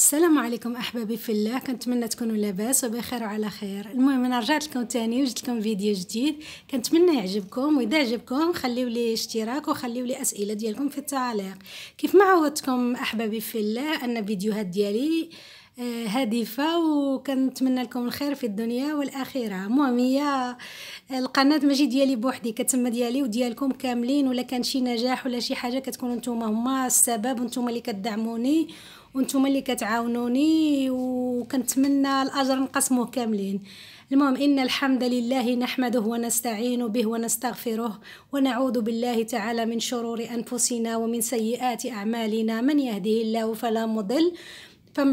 السلام عليكم احبابي في الله كنتمنى تكونوا لاباس وبخير وعلى خير المهم انا رجعت لكم تاني وجدت لكم فيديو جديد كنتمنى يعجبكم واذا عجبكم خليو لي اشتراك وخليو لي اسئله ديالكم في التعليق كيف ما عودتكم احبابي في الله ان فيديوهات ديالي آه، هادفة وكنتمنى لكم الخير في الدنيا والآخرة المهم هي القناة ماشي ديالي بوحدي كتسمى ديالي وديالكم كاملين ولا كان شي نجاح ولا شي حاجة كتكونوا نتوما هما السبب نتوما اللي كتدعموني وانتم اللي كتعاونوني وكنتمنى الاجر نقسموه كاملين المهم ان الحمد لله نحمده ونستعين به ونستغفره ونعوذ بالله تعالى من شرور انفسنا ومن سيئات اعمالنا من يهده الله فلا مضل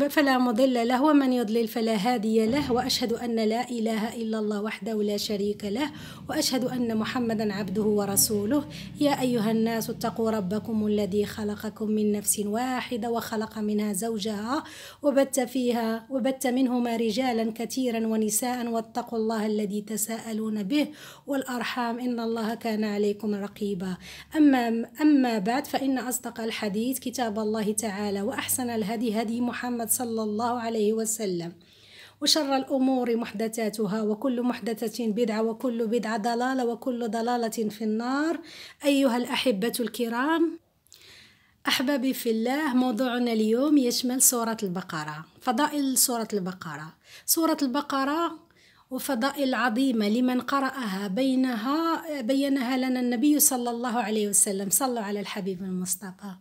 فلا مضل له ومن يضلل فلا هادي له واشهد ان لا اله الا الله وحده لا شريك له واشهد ان محمدا عبده ورسوله يا ايها الناس اتقوا ربكم الذي خلقكم من نفس واحده وخلق منها زوجها وبت فيها وبت منهما رجالا كثيرا ونساء واتقوا الله الذي تساءلون به والارحام ان الله كان عليكم رقيبا اما اما بعد فان اصدق الحديث كتاب الله تعالى واحسن الهدي هدي محمد محمد صلى الله عليه وسلم وشر الأمور محدثاتها وكل محدثة بدعة وكل بدعة ضلالة وكل ضلالة في النار أيها الأحبة الكرام أحبابي في الله موضوعنا اليوم يشمل سورة البقرة فضائل سورة البقرة سورة البقرة وفضائل عظيمة لمن قرأها بينها بينها لنا النبي صلى الله عليه وسلم صلوا على الحبيب المصطفى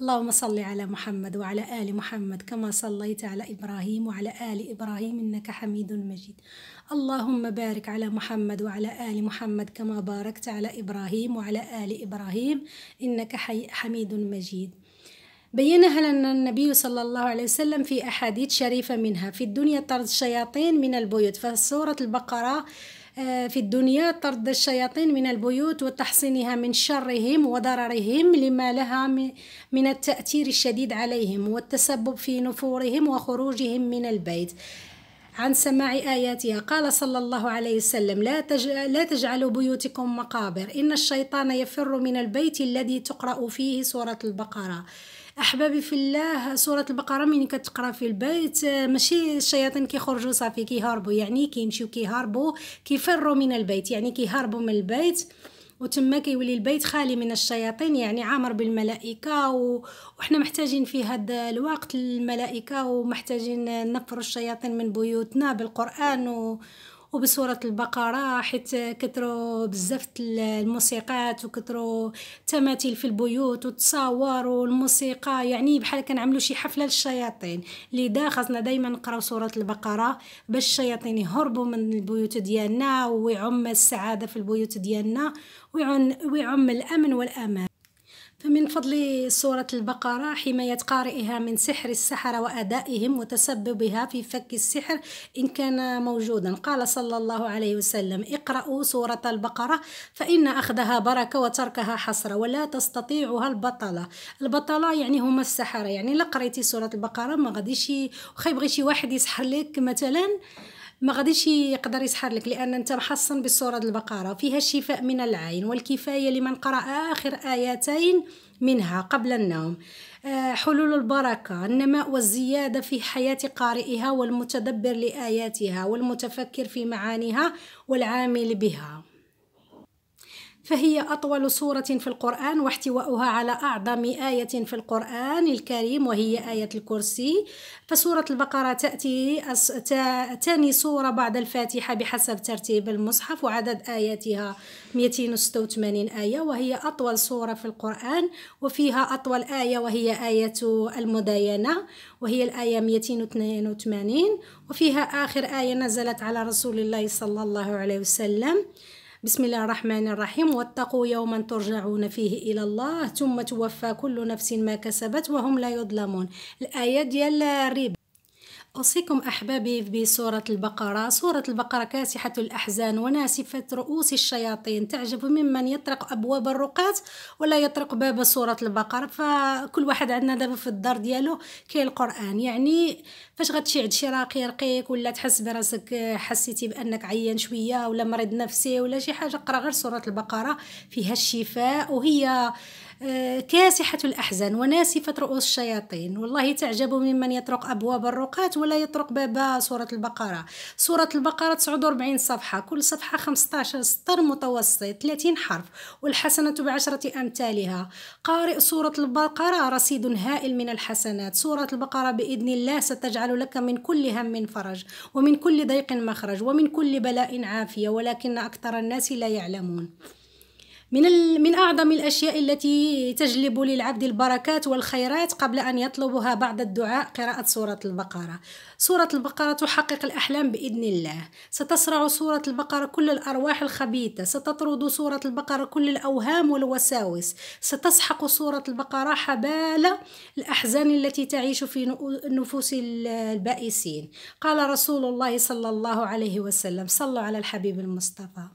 اللهم صل على محمد وعلى آل محمد كما صليت على إبراهيم وعلى آل إبراهيم إنك حميد مجيد اللهم بارك على محمد وعلى آل محمد كما باركت على إبراهيم وعلى آل إبراهيم إنك حميد مجيد بينها لنا النبي صلى الله عليه وسلم في أحاديث شريفة منها في الدنيا طرد الشياطين من البيوت فسورة البقرة آه، في الدنيا طرد الشياطين من البيوت وتحصينها من شرهم وضررهم لما لها من التأثير الشديد عليهم والتسبب في نفورهم وخروجهم من البيت عن سماع آياتها قال صلى الله عليه وسلم لا, تج... لا تجعلوا بيوتكم مقابر إن الشيطان يفر من البيت الذي تقرأ فيه سورة البقرة احبابي في الله سوره البقره ملي كتقرا في البيت آه، ماشي الشياطين كيخرجوا صافي كيهربوا يعني كيمشيو كيهربوا كيفروا من البيت يعني كيهربوا من البيت وتما كيولي البيت خالي من الشياطين يعني عامر بالملائكه و... وحنا محتاجين في هذا الوقت الملائكه ومحتاجين نفر الشياطين من بيوتنا بالقران و... وبصوره البقره حيت كثروا بزاف الموسيقات وكثروا تماثيل في البيوت والتصاور والموسيقى يعني بحال كنعملوا شي حفله للشياطين لذا خاصنا دائما نقراو سوره البقره باش الشياطين يهربوا من البيوت ديالنا ويعم السعاده في البيوت ديالنا ويعم الامن والامان فمن فضل سورة البقرة حماية قارئها من سحر السحرة وأدائهم وتسببها في فك السحر إن كان موجودا قال صلى الله عليه وسلم اقرأوا سورة البقرة فإن أخذها بركة وتركها حسرة ولا تستطيعها البطلة البطلة يعني هما السحرة يعني لقريتي سورة البقرة ما غاديش وخا يبغي شي واحد يسحر لك مثلا آه ما غاديش يقدر يسحر لك لان انت محصن بالسوره البقره فيها الشفاء من العين والكفايه لمن قرأ اخر ايتين منها قبل النوم آه، حلول البركة النماء والزيادة في حياة قارئها والمتدبر لآياتها والمتفكر في معانيها والعامل بها فهي أطول سورة في القرآن واحتواؤها على أعظم آية في القرآن الكريم وهي آية الكرسي فسورة البقرة تأتي ثاني سورة بعد الفاتحة بحسب ترتيب المصحف وعدد آياتها 286 آية وهي أطول سورة في القرآن وفيها أطول آية وهي آية المداينة وهي الآية 282 وفيها آخر آية نزلت على رسول الله صلى الله عليه وسلم بسم الله الرحمن الرحيم واتقوا يوما ترجعون فيه الى الله ثم توفى كل نفس ما كسبت وهم لا يظلمون الايه ديال الربا أوصيكم أحبابي بسورة البقرة سورة البقرة كاسحة الأحزان وناسفة رؤوس الشياطين تعجب ممن يطرق أبواب الرقات ولا يطرق باب سورة البقرة فكل واحد عندنا دابا في الدار ديالو كاين القرآن يعني فاش غتشي عند شي راقي يرقيك ولا تحس براسك حسيتي بأنك عيان شوية ولا مريض نفسي ولا شي حاجة قرا غير سورة البقرة فيها الشفاء وهي آه، كاسحة الأحزان وناسفة رؤوس الشياطين والله تعجب ممن يطرق أبواب الرقات ولا يطرق باب سورة البقرة سورة البقرة 49 صفحة كل صفحة 15 سطر متوسط 30 حرف والحسنة بعشرة أمثالها قارئ سورة البقرة رصيد هائل من الحسنات سورة البقرة بإذن الله ستجعل لك من كل هم فرج ومن كل ضيق مخرج ومن كل بلاء عافية ولكن أكثر الناس لا يعلمون من من أعظم الأشياء التي تجلب للعبد البركات والخيرات قبل أن يطلبها بعد الدعاء قراءة سورة البقرة سورة البقرة تحقق الأحلام بإذن الله ستصرع سورة البقرة كل الأرواح الخبيثة ستطرد سورة البقرة كل الأوهام والوساوس ستسحق سورة البقرة حبال الأحزان التي تعيش في نفوس البائسين قال رسول الله صلى الله عليه وسلم صلوا على الحبيب المصطفى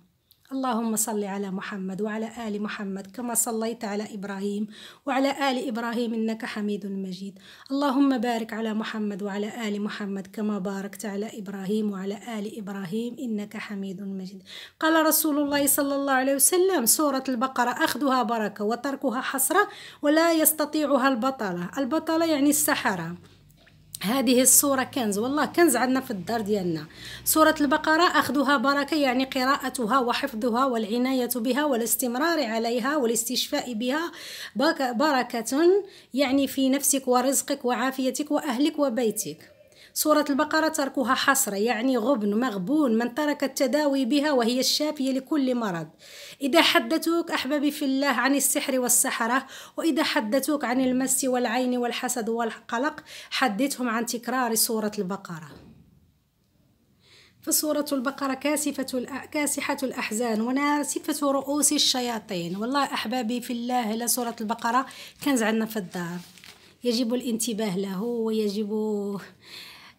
اللهم صل على محمد وعلى آل محمد كما صليت على إبراهيم وعلى آل إبراهيم إنك حميد مجيد اللهم بارك على محمد وعلى آل محمد كما باركت على إبراهيم وعلى آل إبراهيم إنك حميد مجيد قال رسول الله صلى الله عليه وسلم سورة البقرة أخذها بركة وتركها حسرة ولا يستطيعها البطلة البطلة يعني السحرة هذه الصورة كنز والله كنز عندنا في الدار ديالنا سورة البقرة أخذها بركة يعني قراءتها وحفظها والعناية بها والاستمرار عليها والاستشفاء بها بركة يعني في نفسك ورزقك وعافيتك وأهلك وبيتك سورة البقرة تركها حصر يعني غبن مغبون من ترك التداوي بها وهي الشافية لكل مرض إذا حدثوك أحبابي في الله عن السحر والسحرة وإذا حدثوك عن المس والعين والحسد والقلق حدثهم عن تكرار سورة البقرة فسورة البقرة كاسفة كاسحة الأحزان وناسفة رؤوس الشياطين والله أحبابي في الله لا سورة البقرة كنز عندنا في الدار يجب الانتباه له ويجب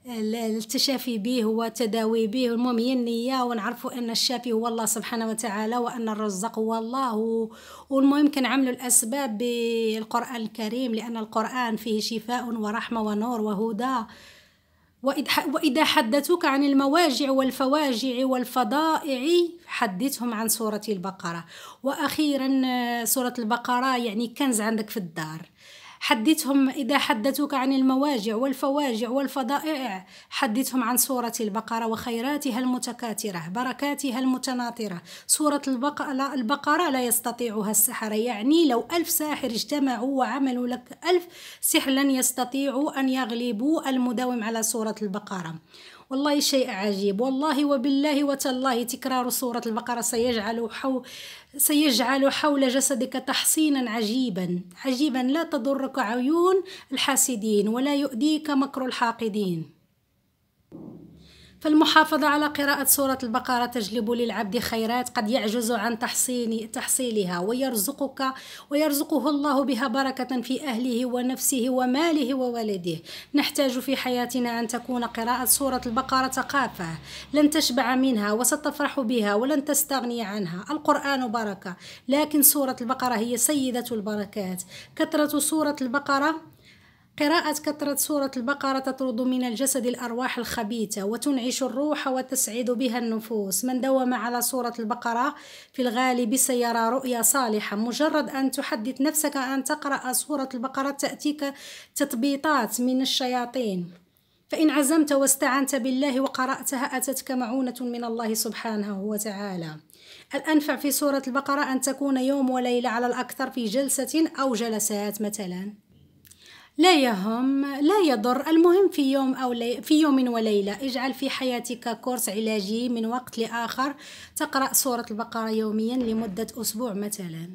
التشافي به والتداوي به المهم هي النية ونعرفوا أن الشافي هو الله سبحانه وتعالى وأن الرزق هو الله والمهم كنعملوا الأسباب بالقرآن الكريم لأن القرآن فيه شفاء ورحمة ونور وهدى وإذا حدثوك عن المواجع والفواجع والفضائع حدثهم عن سورة البقرة وأخيرا آه، سورة البقرة يعني كنز عندك في الدار حدثهم إذا حدثوك عن المواجع والفواجع والفضائع حدثهم عن سورة البقرة وخيراتها المتكاثرة بركاتها المتناطرة سورة البقرة, لا يستطيعها السحرة يعني لو ألف ساحر اجتمعوا وعملوا لك ألف سحر لن يستطيعوا أن يغلبوا المداوم على سورة البقرة والله شيء عجيب والله وبالله وتالله تكرار سورة البقرة سيجعل حو سيجعل حول جسدك تحصينا عجيبا عجيبا لا تضرك عيون الحاسدين ولا يؤديك مكر الحاقدين فالمحافظة على قراءة سورة البقرة تجلب للعبد خيرات قد يعجز عن تحصين تحصيلها ويرزقك ويرزقه الله بها بركة في أهله ونفسه وماله وولده نحتاج في حياتنا أن تكون قراءة سورة البقرة ثقافة لن تشبع منها وستفرح بها ولن تستغني عنها القرآن بركة لكن سورة البقرة هي سيدة البركات كثرة سورة البقرة قراءة كثرة سورة البقرة تطرد من الجسد الأرواح الخبيثة وتنعش الروح وتسعد بها النفوس من دوم على سورة البقرة في الغالب سيرى رؤيا صالحة مجرد أن تحدث نفسك أن تقرأ سورة البقرة تأتيك تطبيطات من الشياطين فإن عزمت واستعنت بالله وقرأتها أتتك معونة من الله سبحانه وتعالى الأنفع في سورة البقرة أن تكون يوم وليلة على الأكثر في جلسة أو جلسات مثلاً لا يهم لا يضر المهم في يوم أو لي في يوم وليلة اجعل في حياتك كورس علاجي من وقت لآخر تقرأ سورة البقرة يوميا لمدة أسبوع مثلا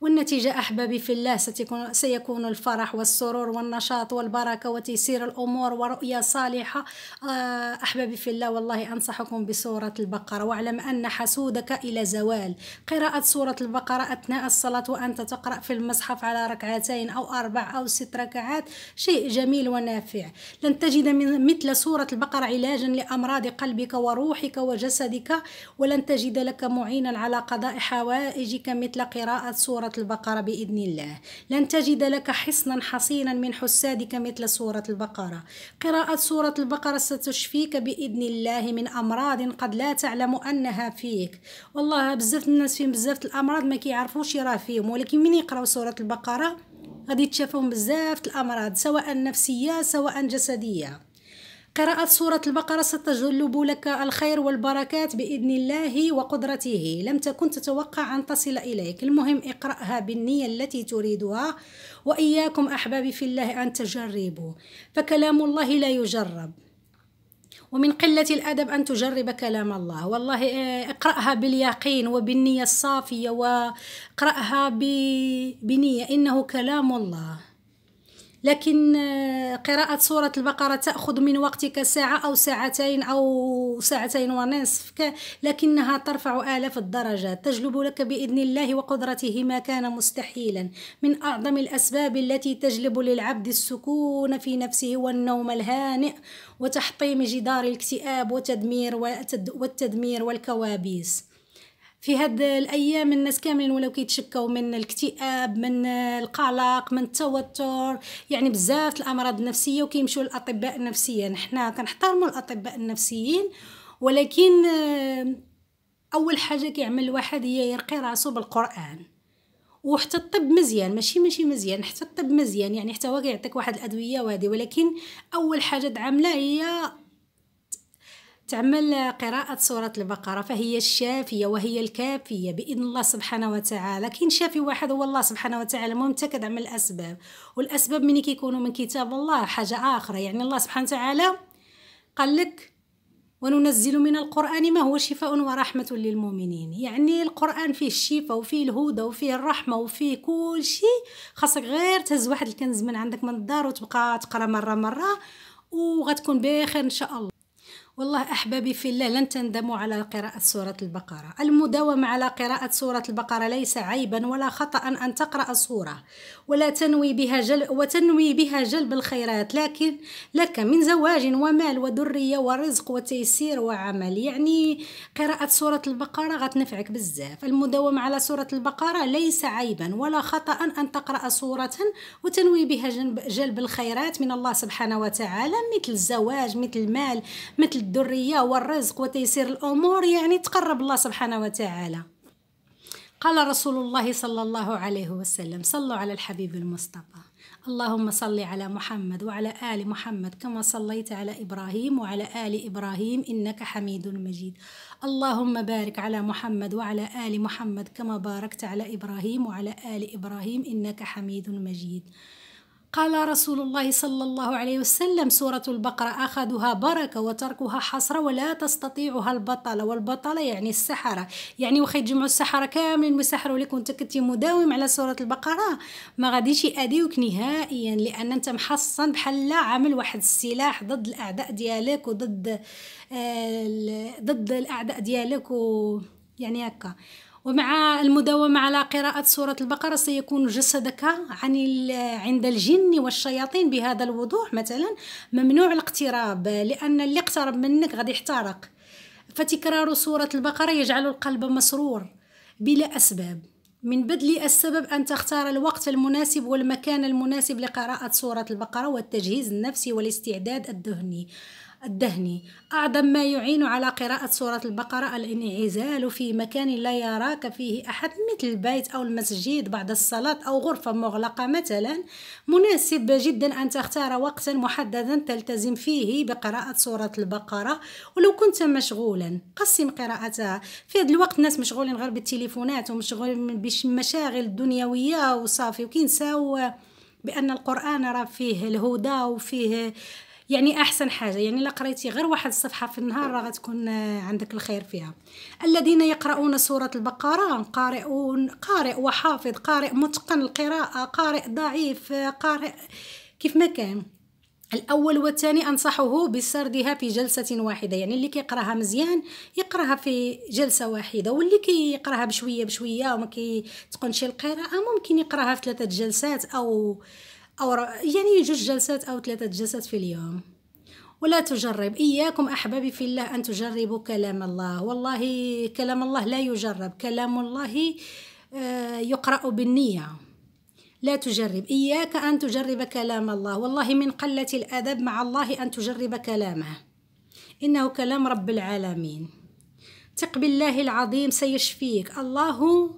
والنتيجة أحبابي في الله ستكون سيكون الفرح والسرور والنشاط والبركة وتيسير الأمور ورؤية صالحة آه، أحبابي في الله والله أنصحكم بسورة البقرة واعلم أن حسودك إلى زوال قراءة سورة البقرة أثناء الصلاة وأنت تقرأ في المصحف على ركعتين أو أربع أو ست ركعات شيء جميل ونافع لن تجد من مثل سورة البقرة علاجا لأمراض قلبك وروحك وجسدك ولن تجد لك معينا على قضاء حوائجك مثل قراءة سورة سورة البقرة بإذن الله لن تجد لك حصنا حصينا من حسادك مثل سورة البقرة قراءة سورة البقرة ستشفيك بإذن الله من أمراض قد لا تعلم أنها فيك والله بزاف الناس فيهم بزاف الأمراض ما كيعرفوش راه فيهم ولكن من يقراو سورة البقرة غادي تشافهم بزاف الأمراض سواء نفسية سواء جسدية قراءة سورة البقرة ستجلب لك الخير والبركات بإذن الله وقدرته لم تكن تتوقع أن تصل إليك المهم اقرأها بالنية التي تريدها وإياكم أحبابي في الله أن تجربوا فكلام الله لا يجرب ومن قلة الأدب أن تجرب كلام الله والله آه، اقرأها باليقين وبالنية الصافية واقرأها بنية إنه كلام الله لكن آه، قراءة سورة البقرة تأخذ من وقتك ساعة أو ساعتين أو ساعتين ونصف لكنها ترفع آلاف الدرجات تجلب لك بإذن الله وقدرته ما كان مستحيلا من أعظم الأسباب التي تجلب للعبد السكون في نفسه والنوم الهانئ وتحطيم جدار الاكتئاب وتدمير والتدمير والكوابيس في هاد الايام الناس كاملين ولاو كيتشكاو من الاكتئاب من القلق من التوتر يعني بزاف الامراض النفسيه وكيمشيو للاطباء النفسيين حنا كنحترموا الاطباء النفسيين ولكن آه، اول حاجه كيعمل الواحد هي يرقي راسو بالقران وحتى الطب مزيان ماشي ماشي مزيان حتى الطب مزيان يعني حتى هو كيعطيك واحد الادويه وهذه ولكن اول حاجه تعامله هي تعمل قراءة سورة البقرة فهي الشافية وهي الكافية بإذن الله سبحانه وتعالى كاين شافي واحد هو الله سبحانه وتعالى المهم عمل الأسباب والأسباب ملي كيكونوا من كتاب الله حاجة آخرى يعني الله سبحانه وتعالى قال لك وننزل من القرآن ما هو شفاء ورحمة للمؤمنين يعني القرآن فيه الشفاء وفيه الهدى وفيه الرحمة وفيه كل شيء خاصك غير تهز واحد الكنز من عندك من الدار وتبقى تقرا مرة مرة وغتكون بخير إن شاء الله والله أحبابي في الله لن تندموا على قراءة سورة البقرة المداومة على قراءة سورة البقرة ليس عيبا ولا خطأ أن تقرأ سورة ولا تنوي بها جل وتنوي بها جلب الخيرات لكن لك من زواج ومال وذرية ورزق وتيسير وعمل يعني قراءة سورة البقرة غتنفعك بزاف المداومة على سورة البقرة ليس عيبا ولا خطأ أن تقرأ سورة وتنوي بها جلب الخيرات من الله سبحانه وتعالى مثل الزواج مثل المال مثل الذريه والرزق وتيسير الامور يعني تقرب الله سبحانه وتعالى قال رسول الله صلى الله عليه وسلم صلوا على الحبيب المصطفى اللهم صل على محمد وعلى آل محمد كما صليت على إبراهيم وعلى آل إبراهيم إنك حميد مجيد اللهم بارك على محمد وعلى آل محمد كما باركت على إبراهيم وعلى آل إبراهيم إنك حميد مجيد قال رسول الله صلى الله عليه وسلم سورة البقرة أخذها بركة وتركها حسرة ولا تستطيعها البطلة والبطلة يعني السحرة يعني واخا يتجمعوا السحرة كاملين ويسحروا لك وانت كنتي مداوم على سورة البقرة ما غاديش يأذيوك نهائيا لأن انت محصن بحال عامل واحد السلاح ضد الأعداء ديالك وضد آه ضد الأعداء ديالك و يعني هكا ومع المداومة على قراءة سورة البقرة سيكون جسدك عن عند الجن والشياطين بهذا الوضوح مثلا ممنوع الاقتراب لأن اللي اقترب منك غادي يحترق فتكرار سورة البقرة يجعل القلب مسرور بلا أسباب من بدل السبب أن تختار الوقت المناسب والمكان المناسب لقراءة سورة البقرة والتجهيز النفسي والاستعداد الذهني الدهني أعظم ما يعين على قراءة سورة البقرة الانعزال في مكان لا يراك فيه أحد مثل البيت أو المسجد بعد الصلاة أو غرفة مغلقة مثلا مناسب جدا أن تختار وقتا محددا تلتزم فيه بقراءة سورة البقرة ولو كنت مشغولا قسم قراءتها في هذا الوقت الناس مشغولين غير بالتليفونات ومشغولين بمشاغل الدنيوية وصافي وكينساو بأن القرآن راه فيه الهدى وفيه يعني احسن حاجه يعني الا قريتي غير واحد الصفحه في النهار راه غتكون آه، عندك الخير فيها الذين يقرؤون سوره البقره قارئ قارئ وحافظ قارئ متقن القراءه قارئ ضعيف قارئ كيف ما كان الاول والثاني انصحه بسردها في جلسه واحده يعني اللي كيقراها مزيان يقراها في جلسه واحده واللي كيقراها بشويه بشويه وما كيتقنش القراءه ممكن يقراها في ثلاثه جلسات او أو يعني جوج جلسات أو ثلاثة جلسات في اليوم ولا تجرب إياكم أحبابي في الله أن تجربوا كلام الله والله كلام الله لا يجرب كلام الله آه، يقرأ بالنية لا تجرب إياك أن تجرب كلام الله والله من قلة الأدب مع الله أن تجرب كلامه إنه كلام رب العالمين تقبل بالله العظيم سيشفيك الله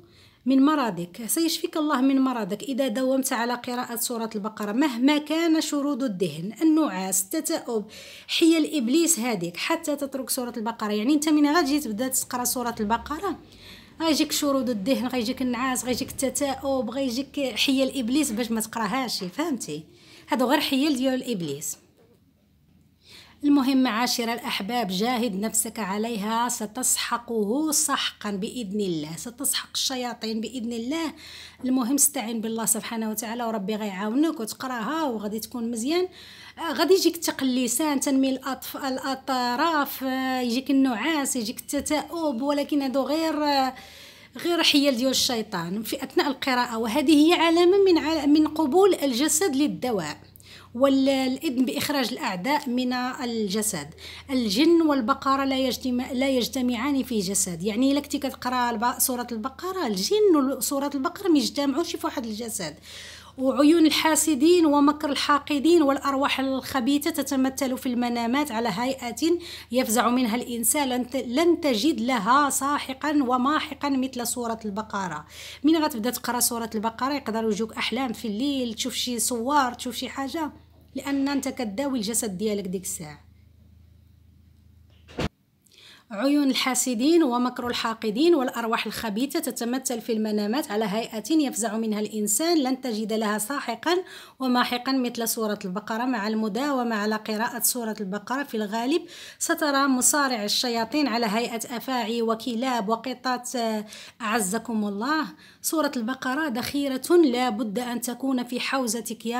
من مرضك سيشفيك الله من مرضك إذا داومت على قراءة سورة البقرة مهما كان شرود الدهن النعاس التتأب حيل إبليس هذيك حتى تترك سورة البقرة يعني أنت من غادي تبدا تقرا سورة البقرة غيجيك شرود الدهن غيجيك النعاس غيجيك التتأب غيجيك حيل إبليس باش ما تقراهاش فهمتي هادو غير حيل ديال إبليس المهم معاشر الأحباب جاهد نفسك عليها ستسحقه سحقا بإذن الله ستسحق الشياطين بإذن الله المهم استعين بالله سبحانه وتعالى وربي غيعاونك وتقراها وغادي تكون مزيان آه، غادي يجيك تقليسان تنمي الأطف... الأطراف آه، يجيك النعاس يجيك التتاؤب ولكن هادو غير آه، غير حيل ديال الشيطان في اثناء القراءه وهذه هي علامه من من قبول الجسد للدواء والإذن بإخراج الأعداء من الجسد الجن والبقرة لا, يجتمع لا يجتمعان في جسد يعني لك كتقرا سورة البقرة الجن وسورة البقرة ما يجتمعوش في واحد الجسد وعيون الحاسدين ومكر الحاقدين والأرواح الخبيثة تتمثل في المنامات على هيئة يفزع منها الإنسان لن تجد لها ساحقا وماحقا مثل سورة البقرة من غتبدا تقرا سورة البقرة يقدر يجوك أحلام في الليل تشوف شي صور تشوف شي حاجة لأن أنت كداوي الجسد ديالك ديك الساعة عيون الحاسدين ومكر الحاقدين والأرواح الخبيثة تتمثل في المنامات على هيئة يفزع منها الإنسان لن تجد لها ساحقا وماحقا مثل سورة البقرة مع المداومة على قراءة سورة البقرة في الغالب سترى مصارع الشياطين على هيئة أفاعي وكلاب وقطات أعزكم الله سورة البقرة ذخيرة لا بد أن تكون في حوزتك يا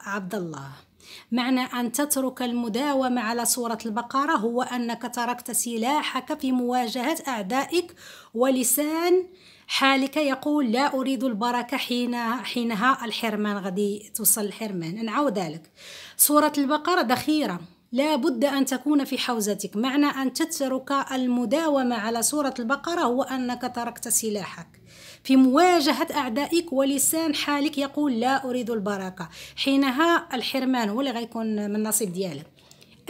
عبد الله معنى أن تترك المداومة على سورة البقرة هو أنك تركت سلاحك في مواجهة أعدائك ولسان حالك يقول لا أريد البركة حين حينها الحرمان غادي توصل الحرمان نعود ذلك سورة البقرة ذخيرة لا بد أن تكون في حوزتك معنى أن تترك المداومة على سورة البقرة هو أنك تركت سلاحك في مواجهة أعدائك ولسان حالك يقول لا أريد البركة حينها الحرمان هو اللي غيكون من النصيب ديالك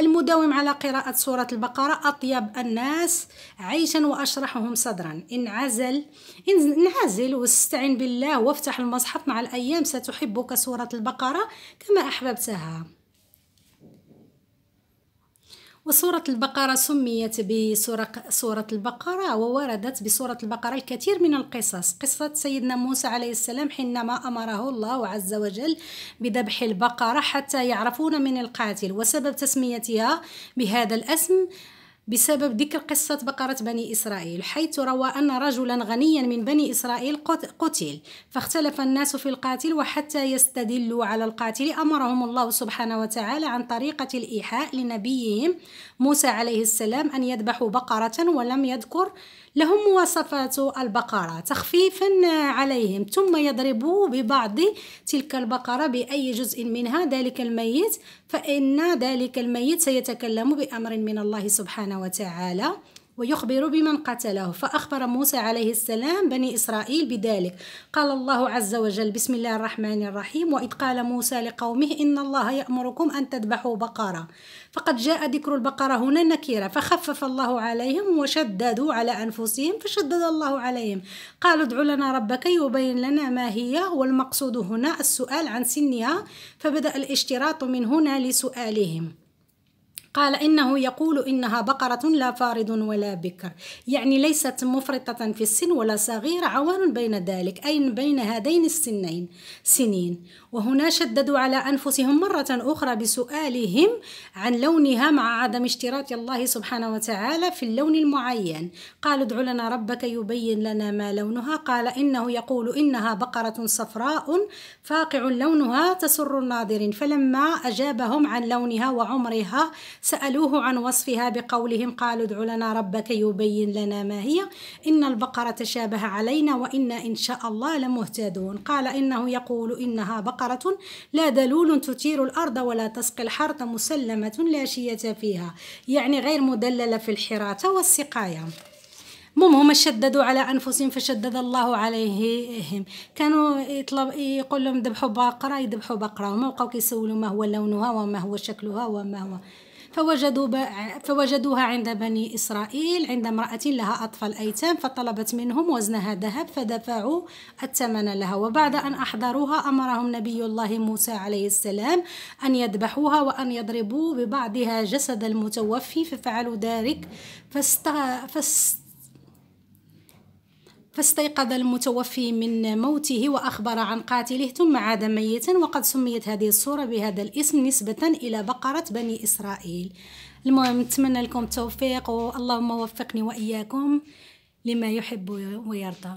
المداوم على قراءة سورة البقرة أطيب الناس عيشا وأشرحهم صدرا إن عزل انعزل واستعن بالله وافتح المصحف مع الأيام ستحبك سورة البقرة كما أحببتها وسورة البقرة سميت بسورة سورة البقرة ووردت بسورة البقرة الكثير من القصص قصة سيدنا موسى عليه السلام حينما أمره الله عز وجل بذبح البقرة حتى يعرفون من القاتل وسبب تسميتها بهذا الاسم بسبب ذكر قصة بقرة بني إسرائيل حيث روى أن رجلا غنيا من بني إسرائيل قتل فاختلف الناس في القاتل وحتى يستدلوا على القاتل أمرهم الله سبحانه وتعالى عن طريقة الإيحاء لنبيهم موسى عليه السلام أن يذبحوا بقرة ولم يذكر لهم مواصفات البقرة تخفيفا عليهم ثم يضربوا ببعض تلك البقرة بأي جزء منها ذلك الميت فإن ذلك الميت سيتكلم بأمر من الله سبحانه وتعالى ويخبر بمن قتله فأخبر موسى عليه السلام بني إسرائيل بذلك قال الله عز وجل بسم الله الرحمن الرحيم وإذ قال موسى لقومه إن الله يأمركم أن تذبحوا بقرة فقد جاء ذكر البقرة هنا نكيرة فخفف الله عليهم وشددوا على أنفسهم فشدد الله عليهم قالوا ادعوا لنا ربك يبين لنا ما هي والمقصود هنا السؤال عن سنها فبدأ الاشتراط من هنا لسؤالهم قال إنه يقول إنها بقرة لا فارض ولا بكر يعني ليست مفرطة في السن ولا صغيرة عوان بين ذلك أي بين هذين السنين سنين وهنا شددوا على أنفسهم مرة أخرى بسؤالهم عن لونها مع عدم اشتراط الله سبحانه وتعالى في اللون المعين قالوا ادع لنا ربك يبين لنا ما لونها قال إنه يقول إنها بقرة صفراء فاقع لونها تسر الناظرين فلما أجابهم عن لونها وعمرها سألوه عن وصفها بقولهم قالوا ادع لنا ربك يبين لنا ما هي إن البقرة تشابه علينا وإنا إن شاء الله لمهتدون قال إنه يقول إنها بقرة لا دلول تثير الأرض ولا تسقي الحرث مسلمة لا شية فيها يعني غير مدللة في الحراثة والسقاية المهم هما شددوا على انفسهم فشدد الله عليهم كانوا يطلب يقول لهم ذبحوا بقره يذبحوا بقره وما بقاو كيسولوا ما هو لونها وما هو شكلها وما هو فوجدوا ب... فوجدوها عند بني إسرائيل عند امرأة لها أطفال أيتام فطلبت منهم وزنها ذهب فدفعوا الثمن لها وبعد أن أحضروها أمرهم نبي الله موسى عليه السلام أن يذبحوها وأن يضربوا ببعضها جسد المتوفي ففعلوا ذلك فاست... فاست... فاستيقظ المتوفي من موته وأخبر عن قاتله ثم عاد ميتا وقد سميت هذه الصورة بهذا الاسم نسبة إلى بقرة بني إسرائيل المهم نتمنى لكم التوفيق اللهم وفقني وإياكم لما يحب ويرضى